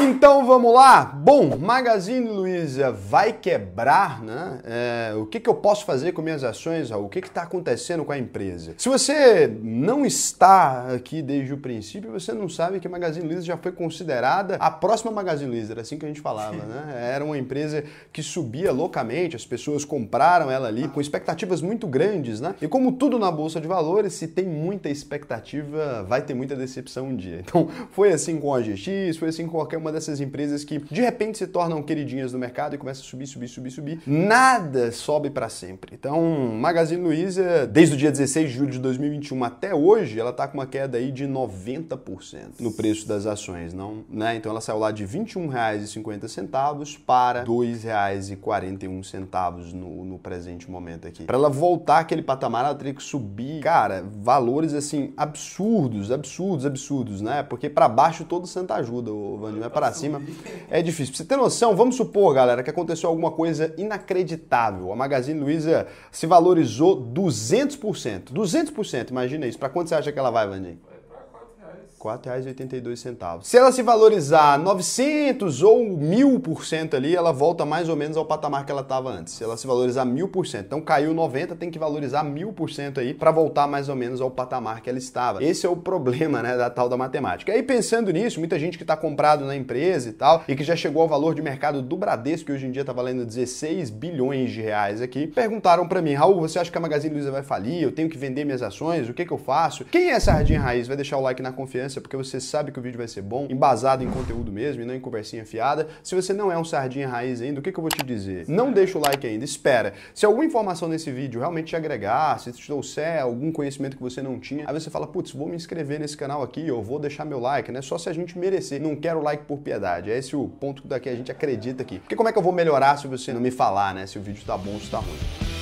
Então vamos lá? Bom, Magazine Luiza vai quebrar, né? É, o que, que eu posso fazer com minhas ações? O que está acontecendo com a empresa? Se você não está aqui desde o princípio, você não sabe que Magazine Luiza já foi considerada a próxima Magazine Luiza, era assim que a gente falava, né? Era uma empresa que subia loucamente, as pessoas compraram ela ali com expectativas muito grandes, né? E como tudo na Bolsa de Valores, se tem muita expectativa, vai ter muita decepção um dia. Então foi assim com a GX, foi assim com qualquer uma uma dessas empresas que de repente se tornam queridinhas do mercado e começa a subir, subir, subir, subir. Nada sobe para sempre. Então, Magazine Luiza, desde o dia 16 de julho de 2021 até hoje, ela tá com uma queda aí de 90% no preço das ações, não, né? Então ela saiu lá de R$ 21,50 para R$ 2,41 no, no presente momento aqui. Para ela voltar aquele patamar, ela teria que subir, cara, valores assim absurdos, absurdos, absurdos, né? Porque para baixo todo santo ajuda, o Vandinho, é para cima. É difícil. Pra você ter noção, vamos supor, galera, que aconteceu alguma coisa inacreditável. A Magazine Luiza se valorizou 200%. 200%, imagina isso. Para quanto você acha que ela vai, Vandinho? 4,82. Se ela se valorizar 900 ou 1000% ali, ela volta mais ou menos ao patamar que ela estava antes. Se ela se valorizar 1000%, então caiu 90, tem que valorizar 1000% aí para voltar mais ou menos ao patamar que ela estava. Esse é o problema, né, da tal da matemática. Aí pensando nisso, muita gente que está comprado na empresa e tal e que já chegou ao valor de mercado do Bradesco, que hoje em dia está valendo 16 bilhões de reais aqui, perguntaram para mim: "Raul, você acha que a Magazine Luiza vai falir? Eu tenho que vender minhas ações? O que que eu faço?" Quem é sardinha raiz? Vai deixar o like na confiança porque você sabe que o vídeo vai ser bom, embasado em conteúdo mesmo e não em conversinha fiada. Se você não é um sardinha raiz ainda, o que, que eu vou te dizer? Não é. deixa o like ainda, espera. Se alguma informação nesse vídeo realmente te agregar, se te trouxer algum conhecimento que você não tinha, aí você fala, putz, vou me inscrever nesse canal aqui, eu vou deixar meu like, né? Só se a gente merecer. Não quero like por piedade. É esse o ponto daqui a gente acredita aqui. Porque como é que eu vou melhorar se você não me falar, né? Se o vídeo tá bom ou se tá ruim.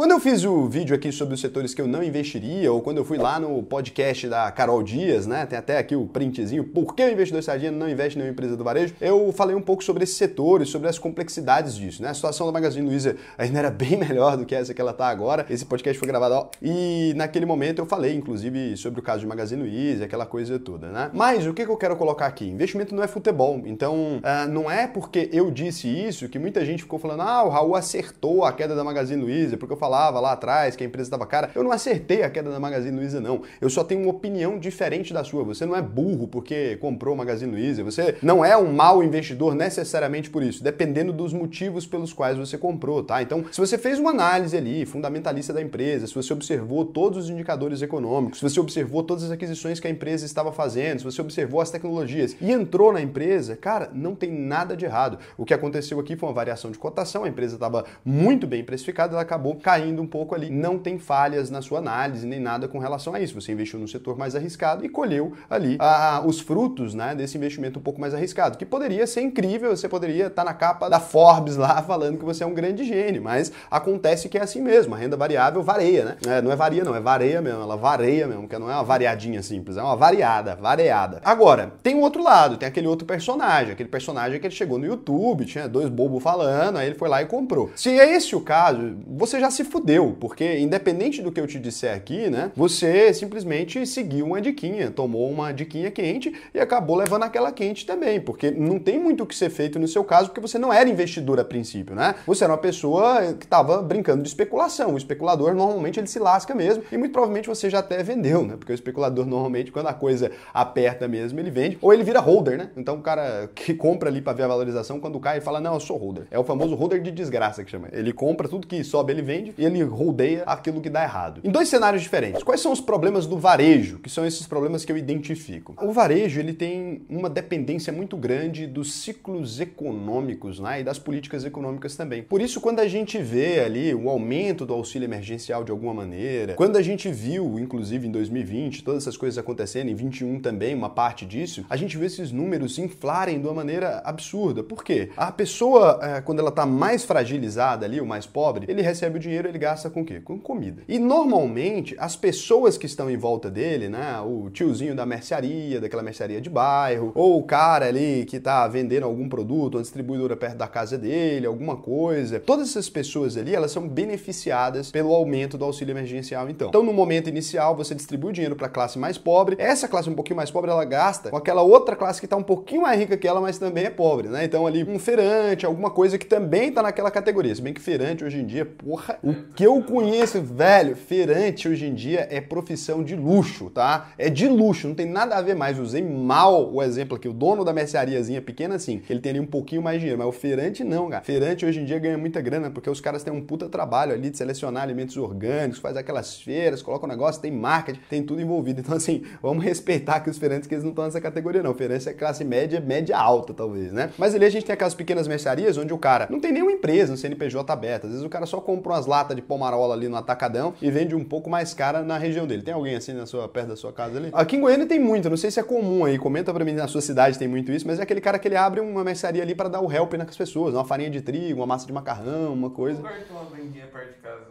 Quando eu fiz o vídeo aqui sobre os setores que eu não investiria, ou quando eu fui lá no podcast da Carol Dias, né? Tem até aqui o printzinho, por que o investidor sardinha não investe em nenhuma empresa do varejo? Eu falei um pouco sobre esses setores, sobre as complexidades disso, né? A situação da Magazine Luiza ainda era bem melhor do que essa que ela tá agora. Esse podcast foi gravado, ó, e naquele momento eu falei, inclusive, sobre o caso de Magazine Luiza, aquela coisa toda, né? Mas o que, que eu quero colocar aqui? Investimento não é futebol. Então, uh, não é porque eu disse isso que muita gente ficou falando, ah, o Raul acertou a queda da Magazine Luiza, porque eu falei falava lá atrás que a empresa estava cara. Eu não acertei a queda da Magazine Luiza, não. Eu só tenho uma opinião diferente da sua. Você não é burro porque comprou Magazine Luiza. Você não é um mau investidor necessariamente por isso, dependendo dos motivos pelos quais você comprou, tá? Então, se você fez uma análise ali fundamentalista da empresa, se você observou todos os indicadores econômicos, se você observou todas as aquisições que a empresa estava fazendo, se você observou as tecnologias e entrou na empresa, cara, não tem nada de errado. O que aconteceu aqui foi uma variação de cotação, a empresa estava muito bem precificada, ela acabou caindo caindo um pouco ali. Não tem falhas na sua análise nem nada com relação a isso. Você investiu no setor mais arriscado e colheu ali os frutos né, desse investimento um pouco mais arriscado, que poderia ser incrível, você poderia estar tá na capa da Forbes lá falando que você é um grande gênio, mas acontece que é assim mesmo, a renda variável varia né? É, não é varia, não, é vareia mesmo, ela vareia mesmo, que não é uma variadinha simples, é uma variada, variada. Agora, tem um outro lado, tem aquele outro personagem, aquele personagem que ele chegou no YouTube, tinha dois bobos falando, aí ele foi lá e comprou. Se é esse o caso, você já se fudeu, porque independente do que eu te disser aqui, né, você simplesmente seguiu uma diquinha, tomou uma diquinha quente e acabou levando aquela quente também, porque não tem muito o que ser feito no seu caso, porque você não era investidor a princípio, né? Você era uma pessoa que estava brincando de especulação. O especulador normalmente ele se lasca mesmo e muito provavelmente você já até vendeu, né? Porque o especulador normalmente quando a coisa aperta mesmo, ele vende ou ele vira holder, né? Então o cara que compra ali para ver a valorização quando cai, ele fala: "Não, eu sou holder". É o famoso holder de desgraça que chama. Ele compra tudo que sobe, ele vende vende e ele rodeia aquilo que dá errado. Em dois cenários diferentes. Quais são os problemas do varejo, que são esses problemas que eu identifico? O varejo, ele tem uma dependência muito grande dos ciclos econômicos, né, e das políticas econômicas também. Por isso, quando a gente vê ali o aumento do auxílio emergencial de alguma maneira, quando a gente viu, inclusive em 2020, todas essas coisas acontecendo, em 21 também, uma parte disso, a gente vê esses números inflarem de uma maneira absurda. Por quê? A pessoa, eh, quando ela está mais fragilizada ali, o mais pobre, ele recebe o dinheiro dinheiro ele gasta com o quê? Com comida. E normalmente as pessoas que estão em volta dele, né, o tiozinho da mercearia, daquela mercearia de bairro, ou o cara ali que está vendendo algum produto, uma distribuidora perto da casa dele, alguma coisa, todas essas pessoas ali, elas são beneficiadas pelo aumento do auxílio emergencial então. Então no momento inicial você distribui o dinheiro para a classe mais pobre, essa classe um pouquinho mais pobre ela gasta com aquela outra classe que está um pouquinho mais rica que ela, mas também é pobre, né? Então ali um feirante, alguma coisa que também está naquela categoria, se bem que feirante hoje em dia, porra, o né? que eu conheço, velho, feirante hoje em dia é profissão de luxo, tá? É de luxo, não tem nada a ver mais. Usei mal o exemplo aqui. O dono da merceariazinha pequena, assim, ele tem ali um pouquinho mais de dinheiro, mas o feirante não, cara. Feirante hoje em dia ganha muita grana porque os caras têm um puta trabalho ali de selecionar alimentos orgânicos, faz aquelas feiras, coloca o um negócio, tem marketing, tem tudo envolvido. Então, assim, vamos respeitar que os feirantes que eles não estão nessa categoria, não. Feirante é classe média, média alta, talvez, né? Mas ali a gente tem aquelas pequenas mercearias onde o cara não tem nenhuma empresa, um CNPJ aberto. Às vezes o cara só compra umas lá lata de pomarola ali no atacadão e vende um pouco mais cara na região dele. Tem alguém assim na sua, perto da sua casa ali? Aqui em Goiânia tem muito, não sei se é comum aí, comenta pra mim na sua cidade tem muito isso, mas é aquele cara que ele abre uma mercearia ali para dar o help nas pessoas, uma farinha de trigo, uma massa de macarrão, uma coisa.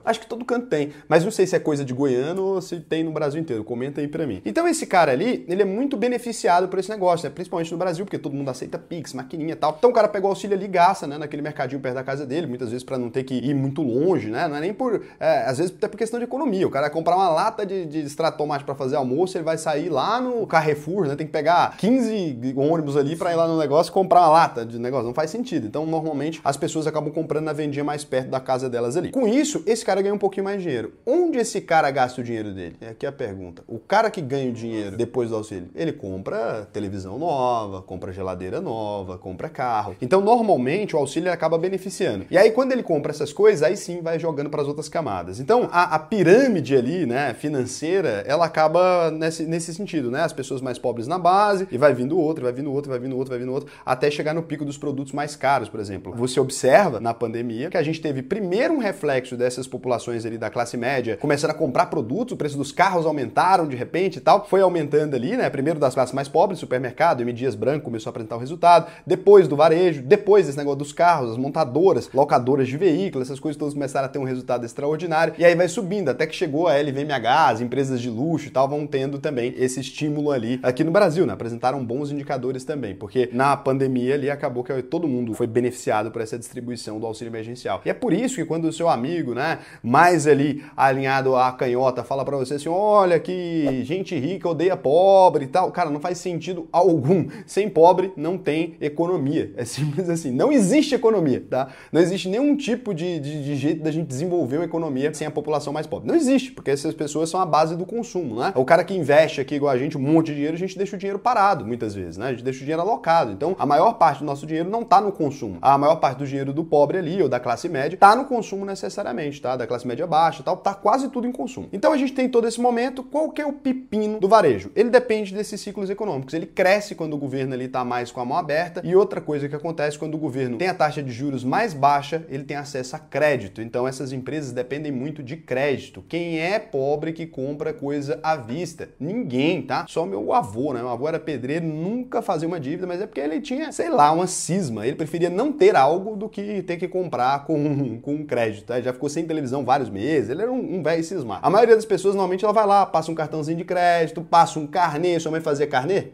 Acho que todo canto tem, mas não sei se é coisa de goiano ou se tem no Brasil inteiro, comenta aí pra mim. Então esse cara ali, ele é muito beneficiado por esse negócio, né? principalmente no Brasil, porque todo mundo aceita Pix, maquininha e tal. Então o cara pega o auxílio ali e gasta, né, naquele mercadinho perto da casa dele, muitas vezes para não ter que ir muito longe, né, é é nem por. É, às vezes até por questão de economia. O cara vai comprar uma lata de, de extratomate para fazer almoço, ele vai sair lá no Carrefour, né? Tem que pegar 15 ônibus ali para ir lá no negócio e comprar uma lata de negócio. Não faz sentido. Então, normalmente, as pessoas acabam comprando na vendinha mais perto da casa delas ali. Com isso, esse cara ganha um pouquinho mais de dinheiro. Onde esse cara gasta o dinheiro dele? É aqui a pergunta. O cara que ganha o dinheiro depois do auxílio, ele compra televisão nova, compra geladeira nova, compra carro. Então, normalmente, o auxílio acaba beneficiando. E aí, quando ele compra essas coisas, aí sim vai jogando para as outras camadas. Então, a, a, pirâmide ali, né, financeira, ela acaba nesse, nesse sentido, né? As pessoas mais pobres na base, e vai vindo outro, vai vindo outro, vai vindo outro, vai vindo outro, até chegar no pico dos produtos mais caros, por exemplo. Você observa na pandemia que a gente teve primeiro um reflexo dessas populações ali da classe média começando a comprar produtos, o preço dos carros aumentaram de repente e tal, foi aumentando ali, né? Primeiro das classes mais pobres, supermercado, M. Dias Branco começou a apresentar o resultado, depois do varejo, depois desse negócio dos carros, as montadoras, locadoras de veículos, essas coisas todas começaram a ter um resultado resultado extraordinário, e aí vai subindo, até que chegou a LVMH, as empresas de luxo e tal vão tendo também esse estímulo ali aqui no Brasil, né? Apresentaram bons indicadores também, porque na pandemia ali acabou que todo mundo foi beneficiado por essa distribuição do auxílio emergencial. E é por isso que quando o seu amigo, né, mais ali alinhado à canhota, fala para você assim: olha que gente rica odeia pobre e tal, cara, não faz sentido algum. Sem pobre não tem economia. É simples assim. Não existe economia, tá? Não existe nenhum tipo de, de, de jeito da gente desenvolver desenvolver uma economia sem a população mais pobre. Não existe, porque essas pessoas são a base do consumo, né? O cara que investe aqui igual a gente um monte de dinheiro, a gente deixa o dinheiro parado muitas vezes, né? A gente deixa o dinheiro alocado. Então, a maior parte do nosso dinheiro não está no consumo. A maior parte do dinheiro do pobre ali ou da classe média está no consumo necessariamente, tá? Da classe média baixa, tal, tá quase tudo em consumo. Então, a gente tem todo esse momento, qual que é o pepino do varejo? Ele depende desses ciclos econômicos. Ele cresce quando o governo ali tá mais com a mão aberta e outra coisa que acontece quando o governo tem a taxa de juros mais baixa, ele tem acesso a crédito. Então, essas muitas empresas dependem muito de crédito. Quem é pobre que compra coisa à vista? Ninguém, tá? Só meu avô, né? Meu avô era pedreiro, nunca fazia uma dívida, mas é porque ele tinha, sei lá, uma cisma. Ele preferia não ter algo do que ter que comprar com, com crédito. Tá? já ficou sem televisão vários meses, ele era um, um velho cismado. A maioria das pessoas, normalmente, ela vai lá, passa um cartãozinho de crédito, passa um carnê, sua mãe fazia carnê?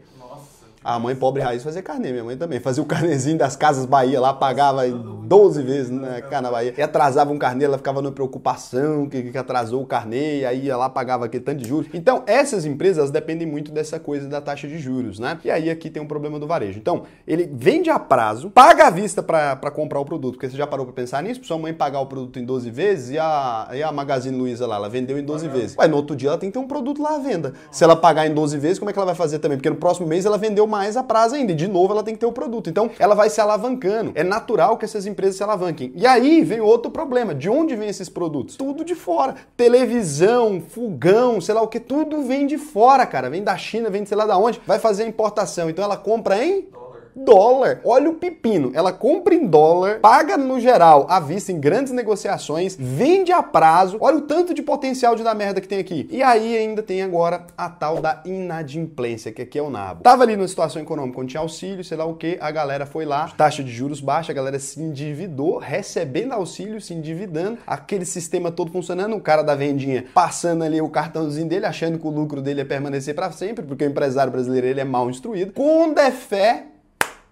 A mãe pobre raiz fazia carnê, minha mãe também. Fazia o carnezinho das casas Bahia lá, pagava 12 vezes né, na Bahia. E atrasava um carnê, ela ficava numa preocupação que, que atrasou o carnê, aí ia lá, pagava aquele tanto de juros. Então, essas empresas dependem muito dessa coisa da taxa de juros, né? E aí aqui tem um problema do varejo. Então, ele vende a prazo, paga à vista para comprar o produto, porque você já parou para pensar nisso? Sua mãe pagar o produto em 12 vezes e a, e a Magazine Luiza lá, ela vendeu em 12 vezes. Ué, no outro dia ela tem que ter um produto lá à venda. Se ela pagar em 12 vezes, como é que ela vai fazer também? Porque no próximo mês ela vendeu mais mais a prazo ainda. de novo, ela tem que ter o produto. Então, ela vai se alavancando. É natural que essas empresas se alavanquem. E aí vem outro problema. De onde vem esses produtos? Tudo de fora. Televisão, fogão, sei lá o que, tudo vem de fora, cara. Vem da China, vem de sei lá da onde. Vai fazer a importação. Então, ela compra em dólar. Olha o pepino. Ela compra em dólar, paga no geral à vista em grandes negociações, vende a prazo. Olha o tanto de potencial de dar merda que tem aqui. E aí ainda tem agora a tal da inadimplência, que aqui é o nabo. Tava ali numa situação econômica onde tinha auxílio, sei lá o que, a galera foi lá, taxa de juros baixa, a galera se endividou, recebendo auxílio, se endividando, aquele sistema todo funcionando, o cara da vendinha passando ali o cartãozinho dele, achando que o lucro dele ia é permanecer para sempre, porque o empresário brasileiro ele é mal instruído. Com fé,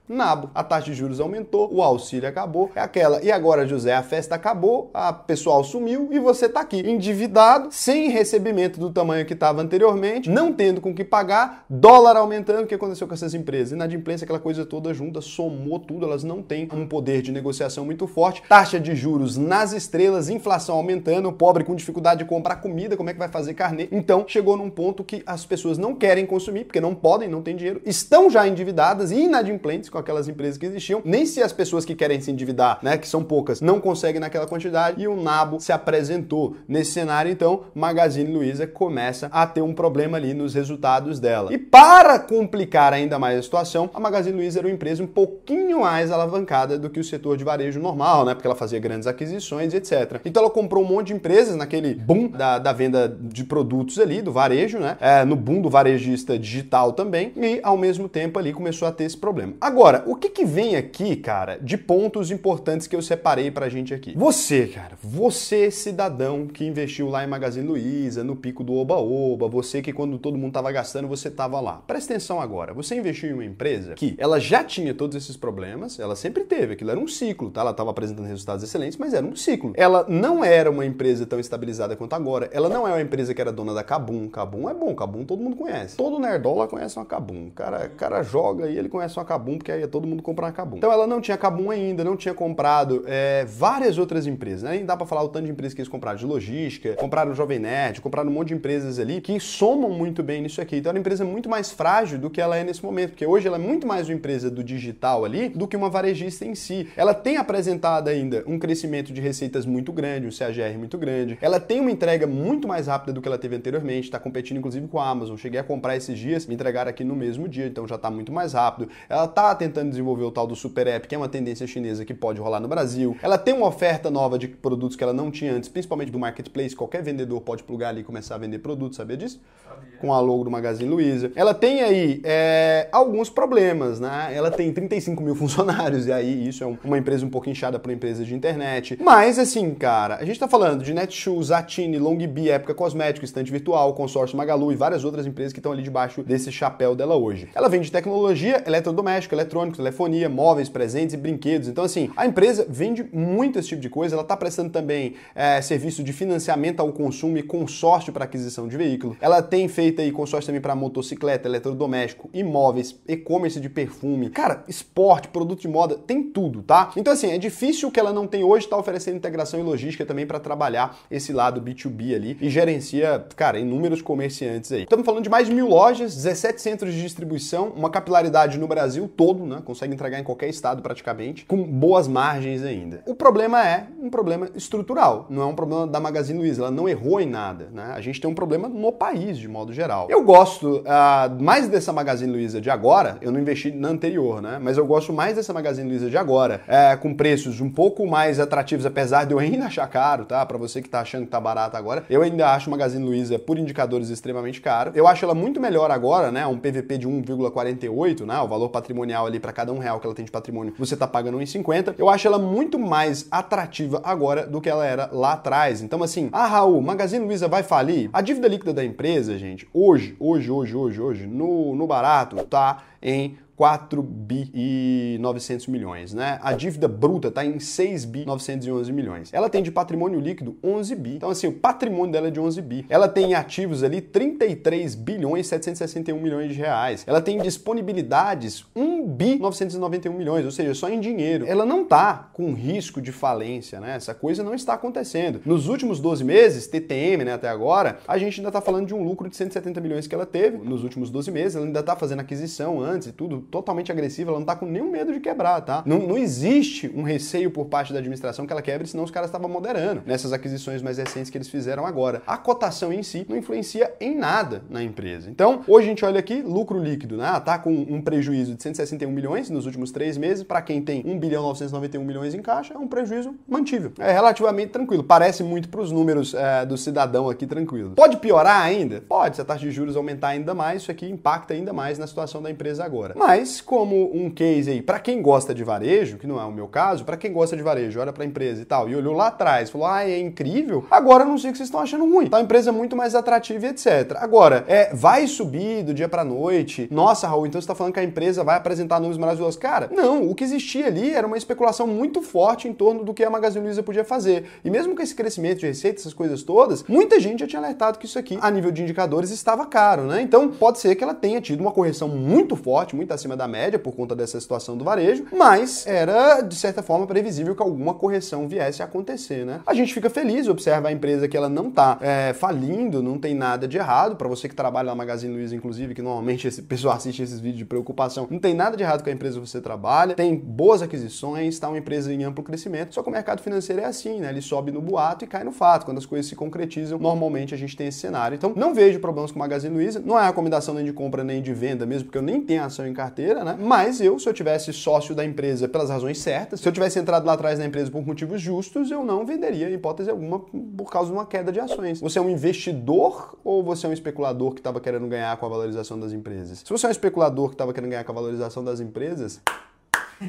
nabo. A taxa de juros aumentou, o auxílio acabou, é aquela. E agora, José, a festa acabou, a pessoal sumiu e você tá aqui, endividado, sem recebimento do tamanho que estava anteriormente, não tendo com que pagar, dólar aumentando, o que aconteceu com essas empresas? Inadimplência, aquela coisa toda junta, somou tudo, elas não têm um poder de negociação muito forte, taxa de juros nas estrelas, inflação aumentando, o pobre com dificuldade de comprar comida, como é que vai fazer carne? Então, chegou num ponto que as pessoas não querem consumir, porque não podem, não têm dinheiro, estão já endividadas e inadimplentes com aquelas empresas que existiam, nem se as pessoas que querem se endividar, né, que são poucas, não conseguem naquela quantidade e o nabo se apresentou. Nesse cenário, então, Magazine Luiza começa a ter um problema ali nos resultados dela. E para complicar ainda mais a situação, a Magazine Luiza era uma empresa um pouquinho mais alavancada do que o setor de varejo normal, né, porque ela fazia grandes aquisições, etc. Então ela comprou um monte de empresas naquele boom da, da venda de produtos ali, do varejo, né, é, no boom do varejista digital também, e ao mesmo tempo ali começou a ter esse problema. Agora, Agora, o que, que vem aqui, cara, de pontos importantes que eu separei pra gente aqui? Você, cara, você cidadão que investiu lá em Magazine Luiza, no pico do Oba-Oba, você que quando todo mundo tava gastando, você tava lá. Presta atenção agora, você investiu em uma empresa que ela já tinha todos esses problemas, ela sempre teve, aquilo era um ciclo, tá? Ela tava apresentando resultados excelentes, mas era um ciclo. Ela não era uma empresa tão estabilizada quanto agora, ela não é uma empresa que era dona da Cabum. Cabum é bom, Cabum todo mundo conhece. Todo nerdola conhece uma Cabum. O cara, cara joga e ele conhece uma Cabum porque ia todo mundo comprar a Kabum. Então ela não tinha Kabum ainda, não tinha comprado é, várias outras empresas, né? E dá para falar o tanto de empresas que eles compraram, de logística, compraram o Jovem Nerd, compraram um monte de empresas ali que somam muito bem nisso aqui. Então era uma empresa muito mais frágil do que ela é nesse momento, porque hoje ela é muito mais uma empresa do digital ali do que uma varejista em si. Ela tem apresentado ainda um crescimento de receitas muito grande, um CAGR muito grande. Ela tem uma entrega muito mais rápida do que ela teve anteriormente, está competindo inclusive com a Amazon. Cheguei a comprar esses dias, me entregaram aqui no mesmo dia, então já está muito mais rápido. Ela está tentando desenvolver o tal do Super App, que é uma tendência chinesa que pode rolar no Brasil. Ela tem uma oferta nova de produtos que ela não tinha antes, principalmente do marketplace. Qualquer vendedor pode plugar ali e começar a vender produtos, sabia disso? Sabia. Com a logo do Magazine Luiza. Ela tem aí é, alguns problemas, né? Ela tem 35 mil funcionários, e aí isso é uma empresa um pouco inchada para empresa de internet. Mas, assim, cara, a gente tá falando de Netshoes, Atini, Longbi, Época Cosmético, Estante Virtual, Consórcio Magalu e várias outras empresas que estão ali debaixo desse chapéu dela hoje. Ela vende tecnologia, eletrodoméstico, eletrodoméstico, eletrônicos, telefonia, móveis, presentes e brinquedos. Então, assim, a empresa vende muito esse tipo de coisa, ela está prestando também é, serviço de financiamento ao consumo e consórcio para aquisição de veículo. Ela tem feito aí consórcio também para motocicleta, eletrodoméstico, imóveis, e-commerce de perfume, cara, esporte, produto de moda, tem tudo, tá? Então, assim, é difícil que ela não tem hoje, está oferecendo integração e logística também para trabalhar esse lado B2B ali e gerencia, cara, inúmeros comerciantes aí. Estamos falando de mais de mil lojas, 17 centros de distribuição, uma capilaridade no Brasil todo, mundo, né? consegue entregar em qualquer estado praticamente, com boas margens ainda. O problema é um problema estrutural, não é um problema da Magazine Luiza, ela não errou em nada. Né? A gente tem um problema no país, de modo geral. Eu gosto uh, mais dessa Magazine Luiza de agora, eu não investi na anterior, né? mas eu gosto mais dessa Magazine Luiza de agora, é, com preços um pouco mais atrativos, apesar de eu ainda achar caro, tá? Para você que tá achando que tá barato agora, eu ainda acho Magazine Luiza por indicadores extremamente caro. Eu acho ela muito melhor agora, né? Um PVP de 1,48, né? O valor patrimonial ali para cada um real que ela tem de patrimônio, você tá pagando 1,50. Eu acho ela muito mais atrativa agora do que ela era lá atrás. Então, assim, ah, Raul, Magazine Luiza vai falir? A dívida líquida da empresa, gente, hoje, hoje, hoje, hoje, hoje, no, no barato, tá em 4 bi e 900 milhões, né? A dívida bruta está em 6 bi 911 milhões. Ela tem de patrimônio líquido 11 bi. Então assim, o patrimônio dela é de 11 bi. Ela tem ativos ali 33 bilhões 761 milhões de reais. Ela tem disponibilidades 1 bi 991 milhões, ou seja, só em dinheiro. Ela não está com risco de falência, né? Essa coisa não está acontecendo. Nos últimos 12 meses, TTM, né, até agora, a gente ainda está falando de um lucro de 170 milhões que ela teve nos últimos 12 meses. Ela ainda está fazendo aquisição antes e tudo totalmente agressiva, ela não tá com nenhum medo de quebrar, tá? Não, não existe um receio por parte da administração que ela quebre, senão os caras estavam moderando nessas aquisições mais recentes que eles fizeram agora. A cotação em si não influencia em nada na empresa. Então, hoje a gente olha aqui, lucro líquido, né? Ah, tá com um prejuízo de 161 milhões nos últimos três meses, para quem tem 1 bilhão 991 milhões em caixa, é um prejuízo mantível. É relativamente tranquilo, parece muito para os números é, do cidadão aqui tranquilo. Pode piorar ainda? Pode, se a taxa de juros aumentar ainda mais, isso aqui impacta ainda mais na situação da empresa agora. Mas mas, como um case aí, para quem gosta de varejo, que não é o meu caso, para quem gosta de varejo, olha para a empresa e tal, e olhou lá atrás, falou, ah, é incrível, agora eu não sei o que vocês estão achando ruim. Tá então, uma empresa é muito mais atrativa e etc. Agora, é, vai subir do dia para noite, nossa, Raul, então você tá falando que a empresa vai apresentar números maravilhosos. Cara, não, o que existia ali era uma especulação muito forte em torno do que a Magazine Luiza podia fazer. E mesmo com esse crescimento de receita, essas coisas todas, muita gente já tinha alertado que isso aqui, a nível de indicadores, estava caro, né? Então, pode ser que ela tenha tido uma correção muito forte, muito acima acima da média por conta dessa situação do varejo, mas era, de certa forma, previsível que alguma correção viesse a acontecer, né? A gente fica feliz, observa a empresa que ela não tá é, falindo, não tem nada de errado. Para você que trabalha na Magazine Luiza, inclusive, que normalmente esse pessoal assiste esses vídeos de preocupação, não tem nada de errado com a empresa que você trabalha, tem boas aquisições, está uma empresa em amplo crescimento. Só que o mercado financeiro é assim, né? Ele sobe no boato e cai no fato. Quando as coisas se concretizam, normalmente a gente tem esse cenário. Então, não vejo problemas com Magazine Luiza, não é recomendação nem de compra nem de venda, mesmo porque eu nem tenho ação em carteira carteira, né? Mas eu, se eu tivesse sócio da empresa pelas razões certas, se eu tivesse entrado lá atrás na empresa por motivos justos, eu não venderia, em hipótese alguma, por causa de uma queda de ações. Você é um investidor ou você é um especulador que estava querendo ganhar com a valorização das empresas? Se você é um especulador que estava querendo ganhar com a valorização das empresas,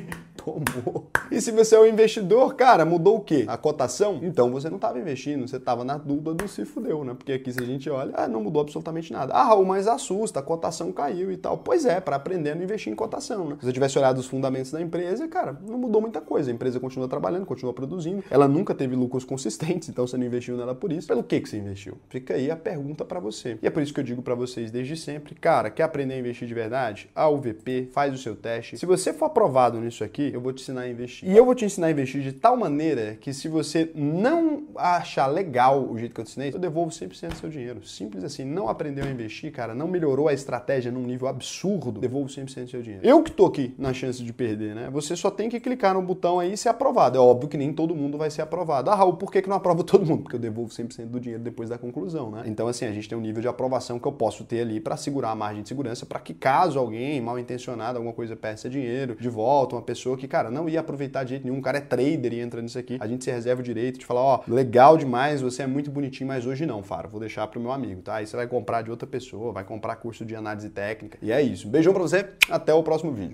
Tomou. E se você é um investidor, cara, mudou o quê? A cotação? Então você não estava investindo, você estava na dúvida do se fudeu, né? Porque aqui se a gente olha, ah, não mudou absolutamente nada. Ah, Raul, mas assusta, a cotação caiu e tal. Pois é, para aprender a investir em cotação, né? Se você tivesse olhado os fundamentos da empresa, cara, não mudou muita coisa. A empresa continua trabalhando, continua produzindo, ela nunca teve lucros consistentes, então você não investiu nela por isso. Pelo que, que você investiu? Fica aí a pergunta para você. E é por isso que eu digo para vocês desde sempre, cara, quer aprender a investir de verdade? A UVP, faz o seu teste. Se você for aprovado no nisso aqui, eu vou te ensinar a investir. E eu vou te ensinar a investir de tal maneira que se você não achar legal o jeito que eu te ensinei, eu devolvo 100% do seu dinheiro. Simples assim. Não aprendeu a investir, cara, não melhorou a estratégia num nível absurdo, devolvo 100% do seu dinheiro. Eu que tô aqui na chance de perder, né? Você só tem que clicar no botão aí e ser aprovado. É óbvio que nem todo mundo vai ser aprovado. Ah, Raul, por que, que não aprova todo mundo? Porque eu devolvo 100% do dinheiro depois da conclusão, né? Então, assim, a gente tem um nível de aprovação que eu posso ter ali para segurar a margem de segurança para que caso alguém mal intencionado, alguma coisa, peça dinheiro de volta, uma pessoa que, cara, não ia aproveitar de jeito nenhum, o cara é trader e entra nisso aqui, a gente se reserva o direito de falar, ó, oh, legal demais, você é muito bonitinho, mas hoje não, Faro, vou deixar pro meu amigo, tá? Aí você vai comprar de outra pessoa, vai comprar curso de análise técnica, e é isso. Um beijão pra você, até o próximo vídeo.